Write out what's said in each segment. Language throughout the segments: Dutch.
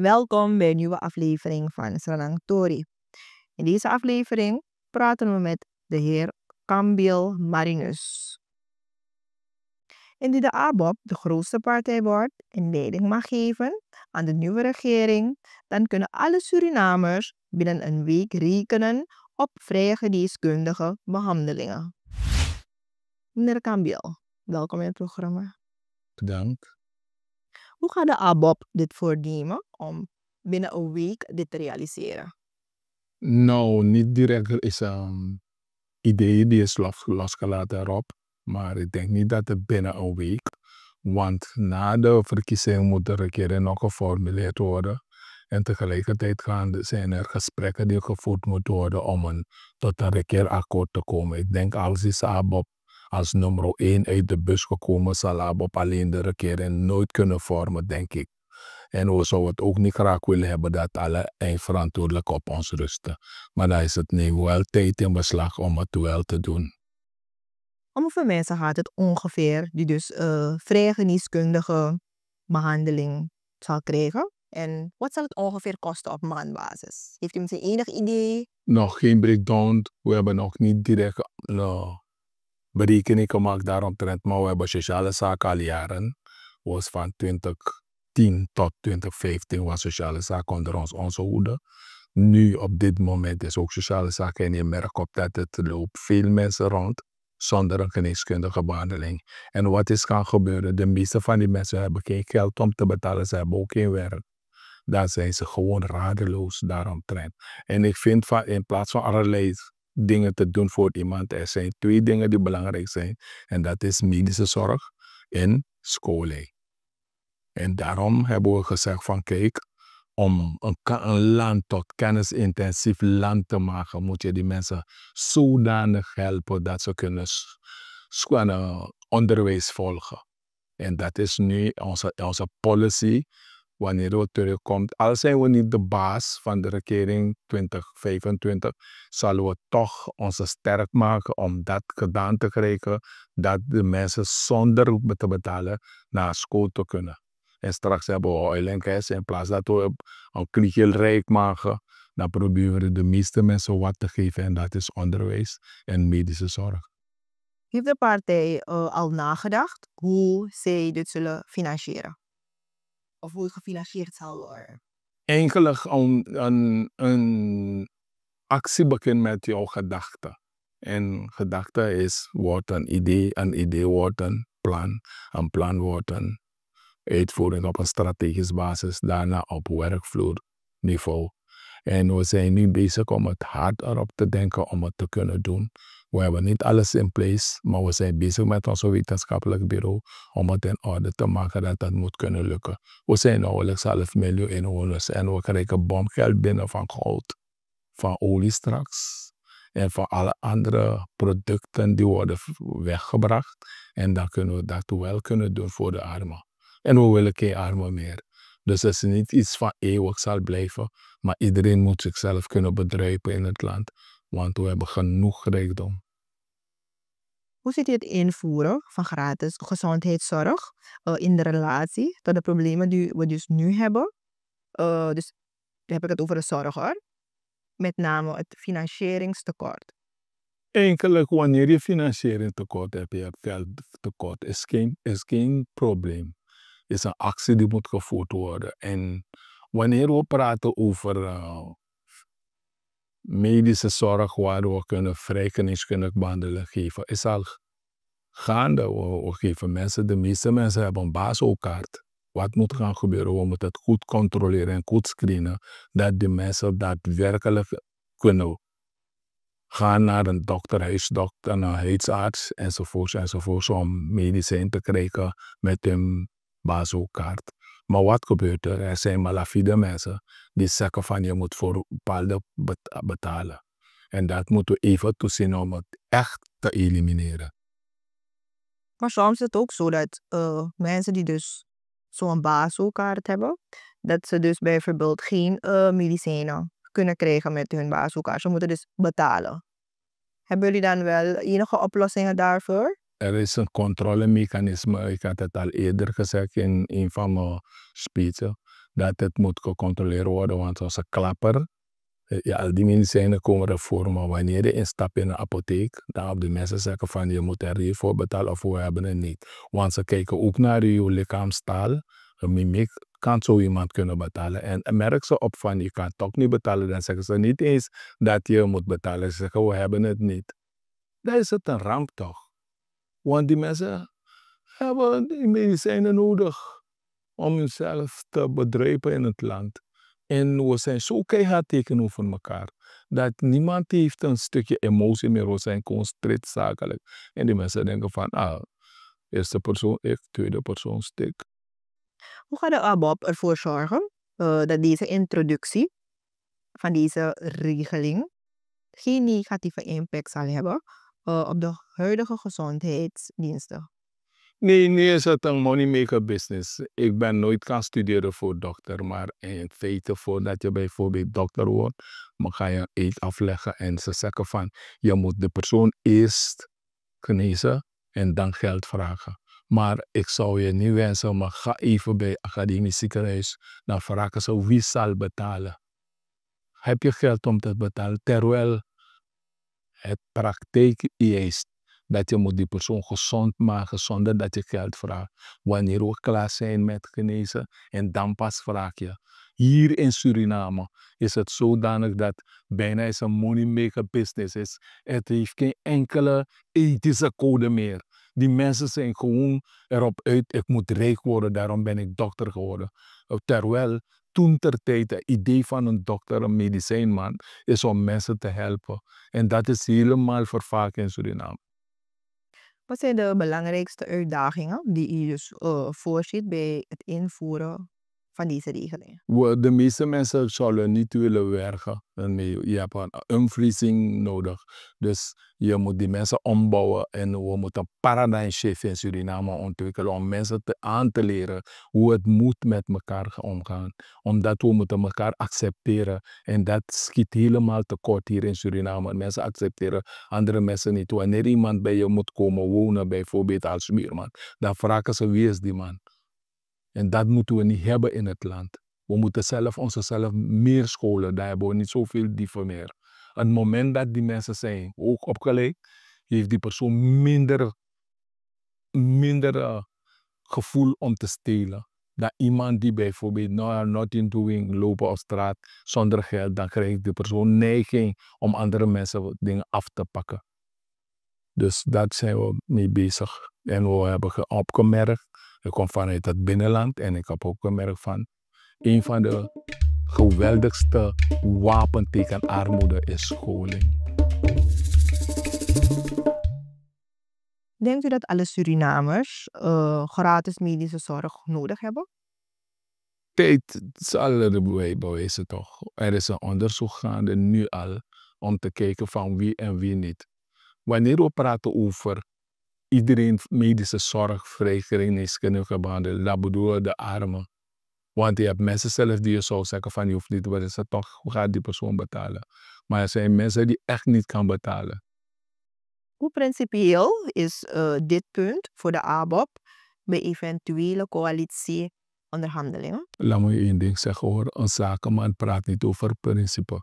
Welkom bij een nieuwe aflevering van Sranang Tori. In deze aflevering praten we met de heer Kambiel Marinus. Indien de ABOP de grootste partij wordt en leiding mag geven aan de nieuwe regering, dan kunnen alle Surinamers binnen een week rekenen op vrije geneeskundige behandelingen. Meneer Cambiel, welkom in het programma. Bedankt. Hoe gaat de ABOP dit voornemen om binnen een week dit te realiseren? Nou, niet direct is een ehm, idee die is losgelaten erop. Maar ik denk niet dat het binnen een week, want na de verkiezing moet er een keer nog geformuleerd worden. En tegelijkertijd gaan, zijn er gesprekken die gevoerd moeten worden om een, tot een keer akkoord te komen. Ik denk als is ABOP als nummer 1 uit de bus gekomen zal op alleen de regering nooit kunnen vormen, denk ik. En we zouden het ook niet graag willen hebben dat alle eindverantwoordelijk op ons rusten. Maar dan is het nu wel tijd in beslag om het wel te doen. Om hoeveel mensen gaat het ongeveer die dus uh, eh, vrijgeneeskundige behandeling zal krijgen? En wat zal het ongeveer kosten op maandbasis? Heeft u misschien enig idee? Nog geen breakdown. We hebben nog niet direct eh, berekening gemaakt daaromtrend, maar we hebben sociale zaken al jaren. Was van 2010 tot 2015 was sociale zaken onder ons onze hoede. Nu op dit moment is ook sociale zaken en je merkt op dat het loopt veel mensen rond zonder een geneeskundige behandeling. En wat is gaan gebeuren? De meeste van die mensen hebben geen geld om te betalen, ze hebben ook geen werk. Dan zijn ze gewoon radeloos daaromtrend. En ik vind van, in plaats van allerlei dingen te doen voor iemand. Er zijn twee dingen die belangrijk zijn. En dat is medische zorg en scholing. En daarom hebben we gezegd van kijk, om een, een land tot kennisintensief land te maken, moet je die mensen zodanig helpen dat ze kunnen, onderwijs volgen. En dat is nu onze, onze policy wanneer het terugkomt. Al zijn we niet de baas van de regering 2025, zullen we toch onze sterk maken om dat gedaan te krijgen, dat de mensen zonder te betalen naar school te kunnen. En straks hebben we oil en gas. In plaats dat we een kliegel rijk maken, dan proberen we de meeste mensen wat te geven. En dat is onderwijs en medische zorg. Heeft de partij eh, al nagedacht hoe zij dit zullen financieren? of hoe je gefinancierd zal worden? Enkel een, een, een actie begint met jouw gedachten. En gedachte is, wordt een idee, een idee wordt een plan, een plan wordt een uitvoering op een strategisch basis, daarna op niveau. En we zijn nu bezig om het hard erop te denken om het te kunnen doen. We hebben niet alles in place, maar we zijn bezig met ons wetenschappelijk bureau om het in orde te maken dat dat moet kunnen lukken. We zijn nauwelijks half miljoen inwoners en we krijgen bomgeld binnen van goud, van olie straks en van alle andere producten die worden weggebracht. En dan kunnen we dat wel kunnen doen voor de armen. En we willen geen armen meer. Dus het is niet iets van eeuwig zal blijven, maar iedereen moet zichzelf kunnen bedruipen in het land, want we hebben genoeg rijkdom. Hoe ziet u het invoeren van gratis gezondheidszorg eh, in de relatie tot de problemen die we dus nu hebben? Eh, dus dan heb ik het over de zorg Met name het financieringstekort. Enkelijk wanneer je financieringstekort hebt, je hebt geldtekort, is geen, is geen probleem. is een actie die moet gevoerd worden. En wanneer we praten over eh, medische zorg waar we kunnen kunnen behandelen geven, is al gaande. We, geven mensen, de meeste mensen hebben een basiskaart. Wat moet gaan gebeuren? We moeten het goed controleren en goed screenen, dat de mensen daadwerkelijk kunnen gaan naar een dokter, huisdokter, een huisarts enzovoorts enzovoorts om medicijn te krijgen met hun basiskaart. Maar wat gebeurt er? Er zijn malafide mensen die zeggen van je moet voor bepaalde betalen. En dat moeten we even toezien om het echt te elimineren. Maar soms is het ook zo dat eh, mensen die dus zo'n basokaart hebben, dat ze dus bijvoorbeeld geen eh, medicijnen kunnen krijgen met hun basiskaart, Ze moeten dus betalen. Hebben jullie dan wel enige oplossingen daarvoor? Er is een controlemechanisme, ik had het al eerder gezegd in een van mijn speeches, dat het moet gecontroleerd worden, want als een klapper, eh, ja, al die medicijnen komen er voor, maar wanneer je instapt in een apotheek, dan op de mensen zeggen van je moet er hiervoor betalen of we hebben het niet. Want ze kijken ook naar je lichaamstaal, een mimiek, kan zo iemand kunnen betalen. En merk ze op van je kan toch niet betalen, dan zeggen ze niet eens dat je moet betalen. Ze zeggen we hebben het niet. Dan is het een ramp toch. Want die mensen hebben die medicijnen nodig om hunzelf te bedrijven in het land. En we zijn zo keihard tegenover elkaar dat niemand heeft een stukje emotie meer. We zijn gewoon zakelijk. En die mensen denken van, ah, eerste persoon ik, tweede persoon stik. Hoe gaat de ABAP ervoor zorgen eh, dat deze introductie van deze regeling geen negatieve impact zal hebben op de huidige gezondheidsdiensten? Nee, nu is het een moneymaker business. Ik ben nooit gaan studeren voor dokter, maar in feite voordat je bijvoorbeeld dokter wordt, maar ga je eet afleggen en ze zeggen van je moet de persoon eerst genezen en dan geld vragen. Maar ik zou je niet wensen, maar ga even bij academisch ziekenhuis, dan vragen ze wie zal betalen. Heb je geld om te betalen? Terwijl het praktijk is dat je moet die persoon gezond maken zonder dat je geld vraagt. Wanneer we klaar zijn met genezen en dan pas vraag je. Hier in Suriname is het zodanig dat bijna is een maker business is. Het heeft geen enkele ethische code meer. Die mensen zijn gewoon erop uit, ik moet rijk worden, daarom ben ik dokter geworden. Terwijl toen ter tijd het idee van een dokter, een medicijnman, is om mensen te helpen. En dat is helemaal vaak in Suriname. Wat zijn de belangrijkste uitdagingen die je dus eh, voorziet bij het invoeren van deze regeling? De meeste mensen zullen niet willen werken. Je hebt een omvriezing nodig. Dus je moet die mensen ombouwen en we moeten een paradigm shift in Suriname ontwikkelen om mensen te, aan te leren hoe het moet met elkaar omgaan. Omdat we moeten elkaar accepteren en dat schiet helemaal tekort hier in Suriname. Mensen accepteren andere mensen niet. Wanneer iemand bij je moet komen wonen, bijvoorbeeld als buurman, dan vragen ze wie is die man. En dat moeten we niet hebben in het land. We moeten zelf onszelf meer scholen. Daar hebben we niet zoveel dieven meer. Op het moment dat die mensen zijn hoog opgeleid, heeft die persoon minder, minder eh, gevoel om te stelen. Dat iemand die bijvoorbeeld nothing doing, lopen op straat zonder geld, dan krijgt die persoon neiging om andere mensen dingen af te pakken. Dus daar zijn we mee bezig. En we hebben opgemerkt ik kom vanuit het binnenland en ik heb ook gemerkt van een van de geweldigste wapen tegen armoede is scholing. Denkt u dat alle Surinamers eh, gratis medische zorg nodig hebben? Tijd zal er bewijzen toch. Er is een onderzoek gaande nu al om te kijken van wie en wie niet. Wanneer we praten over iedereen medische zorg, vrijgeneeskundige behandelen, Dat bedoelen de armen. Want je hebt mensen zelf die je zou zeggen van je hoeft niet, wat is het toch, hoe gaat die persoon betalen? Maar er zijn mensen die echt niet kan betalen. Hoe principieel is eh, dit punt voor de ABOP bij eventuele coalitieonderhandelingen? Laat me één ding zeggen hoor, een zakenman praat niet over principe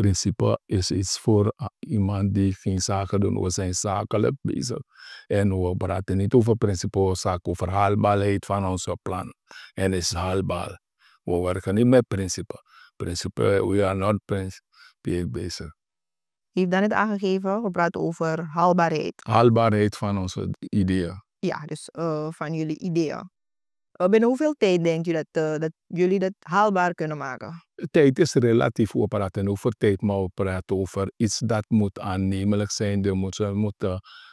principe is iets voor ah, iemand die geen zaken doet. We zijn zakelijk bezig. En we praten niet over principe, we zaken over haalbaarheid van onze plan. En is haalbaar. We werken niet met principe. Principe, we are not principe bezig. Je hebt dan het aangegeven, we praten over haalbaarheid. Haalbaarheid van onze ideeën. Ja, dus eh, van jullie ideeën. Eh, binnen hoeveel tijd denkt u dat, eh, dat jullie dat haalbaar kunnen maken? Tijd is relatief. We praten over tijd, maar we praten over iets dat moet aannemelijk zijn. We moeten moet,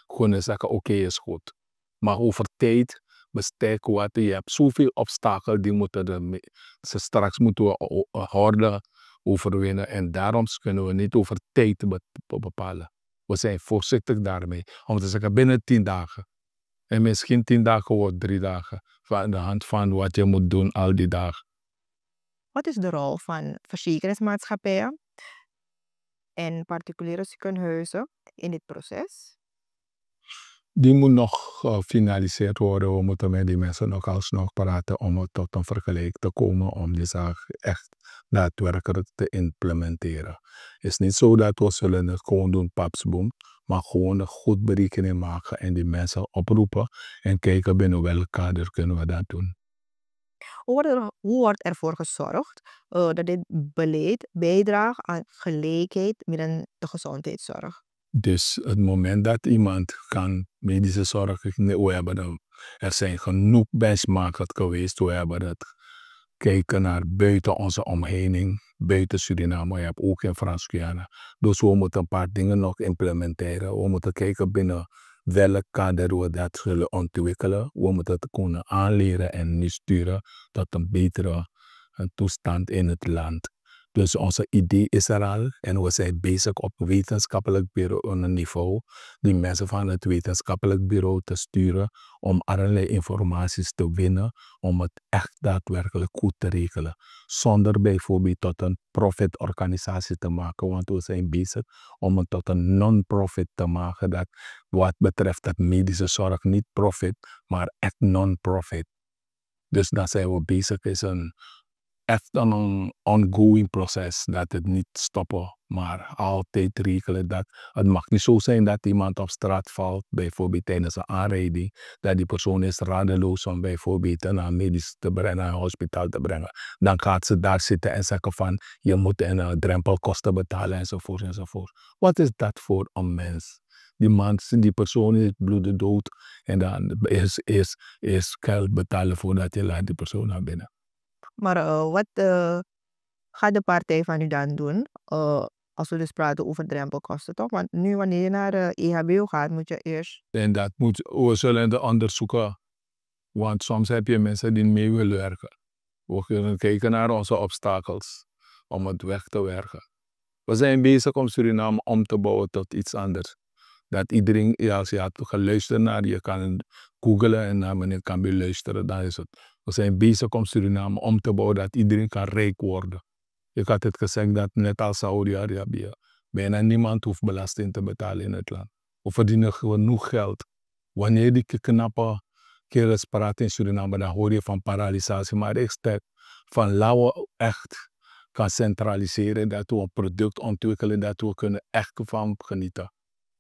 gewoon zeggen, oké, is goed. Maar over tijd bestek wat. Je hebt zoveel obstakels die moeten ze straks moeten we overwinnen. En daarom kunnen we niet over tijd bepalen. We zijn voorzichtig daarmee. Om te zeggen binnen tien dagen. En misschien tien dagen wordt drie dagen van de hand van wat je moet doen al die dag. Wat is de rol van verzekeringsmaatschappijen en particuliere ziekenhuizen in dit proces? Die moet nog eh, gefinaliseerd worden. We moeten met die mensen nog alsnog praten om tot een vergelijk te komen om die zaak echt daadwerkelijk te implementeren. Het is niet zo dat we zullen het gewoon doen, papsboom. Maar gewoon een goed berekening maken en die mensen oproepen en kijken binnen welk kader kunnen we dat doen. Hoe wordt, er, ervoor gezorgd eh, dat dit beleid bijdraagt aan gelijkheid binnen de gezondheidszorg? Dus het moment dat iemand kan medische zorg, we hebben er, zijn genoeg benchmarks geweest, we hebben het kijken naar buiten onze omheining, buiten Suriname. je hebt ook in frans -Guyana. Dus we moeten een paar dingen nog implementeren. We moeten kijken binnen welk kader we dat zullen ontwikkelen. We moeten het kunnen aanleren en nu sturen tot een betere eh, toestand in het land. Dus onze idee is er al en we zijn bezig op wetenschappelijk bureau, niveau die mensen van het wetenschappelijk bureau te sturen om allerlei informaties te winnen, om het echt daadwerkelijk goed te regelen. Zonder bijvoorbeeld tot een profitorganisatie te maken, want we zijn bezig om het tot een non-profit te maken dat wat betreft de medische zorg niet profit, maar echt non-profit. Dus dan zijn we bezig is een echt een ongoing proces. Dat het niet stoppen, maar altijd regelen. Dat het mag niet zo zijn dat iemand op straat valt, bijvoorbeeld tijdens een aanrijding. Dat die persoon is radeloos om bijvoorbeeld naar medisch te brengen, naar een hospitaal te brengen. Dan gaat ze daar zitten en zeggen van, je moet een eh, drempelkosten betalen enzovoort enzovoort. Wat is dat voor een mens? die mensen, die persoon is bloedend dood. En dan is, is, is geld betalen voordat je laat die persoon naar binnen. Maar eh, wat eh, gaat de partij van u dan doen? Eh, als we dus praten over drempelkosten, toch? Want nu wanneer je naar de EHBO gaat, moet je eerst... En dat moet we zullen de onderzoeken. Want soms heb je mensen die mee willen werken. We kunnen kijken naar onze obstakels om het weg te werken. We zijn bezig om Suriname om te bouwen tot iets anders dat iedereen, als je had geluisterd naar, je kan googelen en naar meneer kan luisteren, dan is het. We zijn bezig om Suriname om te bouwen, dat iedereen kan rijk worden. Ik had het gezegd dat net als Saudi-Arabië, bijna niemand hoeft belasting te betalen in het land. We verdienen genoeg geld. Wanneer die knappe kerels praten in Suriname, dan hoor je van paralysatie. Maar ik stel van lauwe echt kan centraliseren, dat we een product ontwikkelen, dat we kunnen echt van genieten.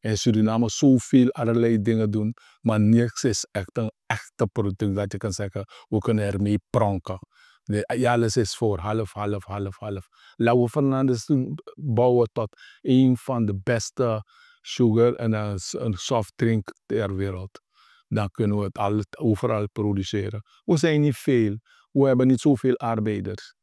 In Suriname zoveel allerlei dingen doen, maar niks is echt een echte product dat je kan zeggen, we kunnen ermee pronken. De, alles is voor half, half, half, half. Laura Fernandes bouwen tot een van de beste sugar en een, soft drink ter wereld. Dan kunnen we het overal produceren. We zijn niet veel. We hebben niet zoveel arbeiders.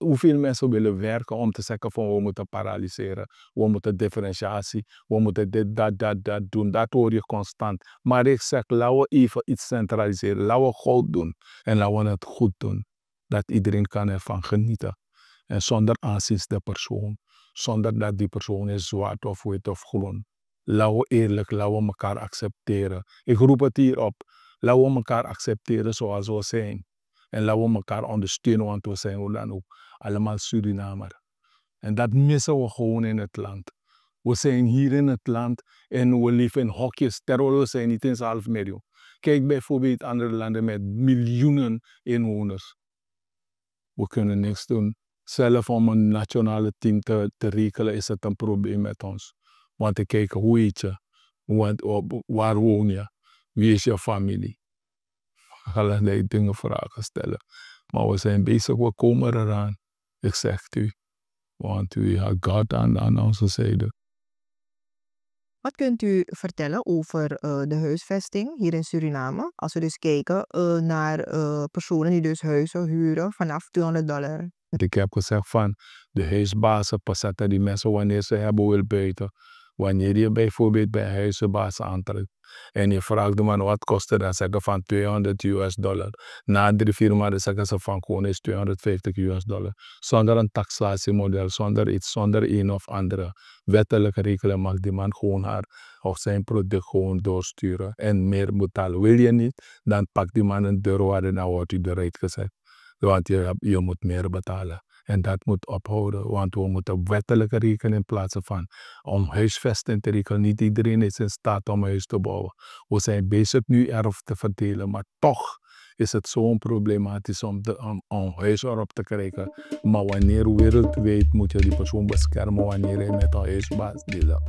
Hoeveel mensen willen werken om te zeggen van we moeten paralyseren, we moeten differentiatie, we moeten dit, dat, dat, dat doen. Dat hoor je constant. Maar ik zeg, laten we even iets centraliseren. Laten we goed doen en laten we het goed doen. Dat iedereen kan ervan genieten. En zonder aanzien de persoon, zonder dat die persoon is zwart of wit of groen. Laten we eerlijk, laten we elkaar accepteren. Ik roep het hier op. Laten we elkaar accepteren zoals we zijn. En laten we elkaar ondersteunen, want we zijn dan ook allemaal Surinamer. En dat missen we gewoon in het land. We zijn hier in het land en we leven in hokjes. Terroristen zijn niet eens half miljoen. Kijk bijvoorbeeld andere landen met miljoenen inwoners. We kunnen niks doen. Zelf om een nationale team te, te regelen is het een probleem met ons. Want te kijken hoe heet je? Wat, waar woon je? Wie is je familie? allerlei dingen, vragen stellen. Maar we zijn bezig, we komen eraan. Ik zeg u, want u had God aan, aan onze zijde. Wat kunt u vertellen over eh, de huisvesting hier in Suriname? Als we dus kijken eh, naar uh, personen die dus huizen huren vanaf 200 dollar. Ik heb gezegd van de huisbazen, die mensen wanneer ze hebben wil buiten. Wanneer je bijvoorbeeld bij huizenbaas aantrekt en je vraagt de man wat kost dan zeggen van 200 US dollar. Na drie, vier maanden zeggen ze van gewoon is 250 US dollar. Zonder een taxatiemodel, zonder iets, zonder een of andere wettelijke regeling mag die man gewoon haar of zijn product gewoon doorsturen en meer betalen. Wil je niet, dan pakt die man een deurwaarde en dan wordt hij eruit gezet. Want je, je moet meer betalen. En dat moet ophouden, want we moeten wettelijke regelingen in plaats van om huisvesting te regelen. Niet iedereen is in staat om een huis te bouwen. We zijn bezig nu erf te verdelen, maar toch is het zo'n problematisch om, de, om, huis erop te krijgen. Maar wanneer weet moet je die persoon beschermen wanneer hij met een huisbaas deelt.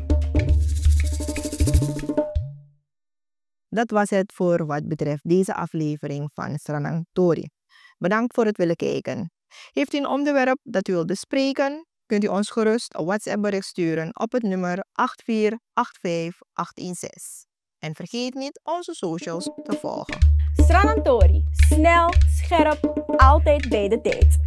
Dat was het voor wat betreft deze aflevering van Sranang Tori. Bedankt voor het willen kijken. Heeft u een onderwerp dat u wilt bespreken? Kunt u ons gerust een WhatsApp-bericht sturen op het nummer 8485816. En vergeet niet onze socials te volgen. Stranantori. Snel, scherp, altijd bij de tijd.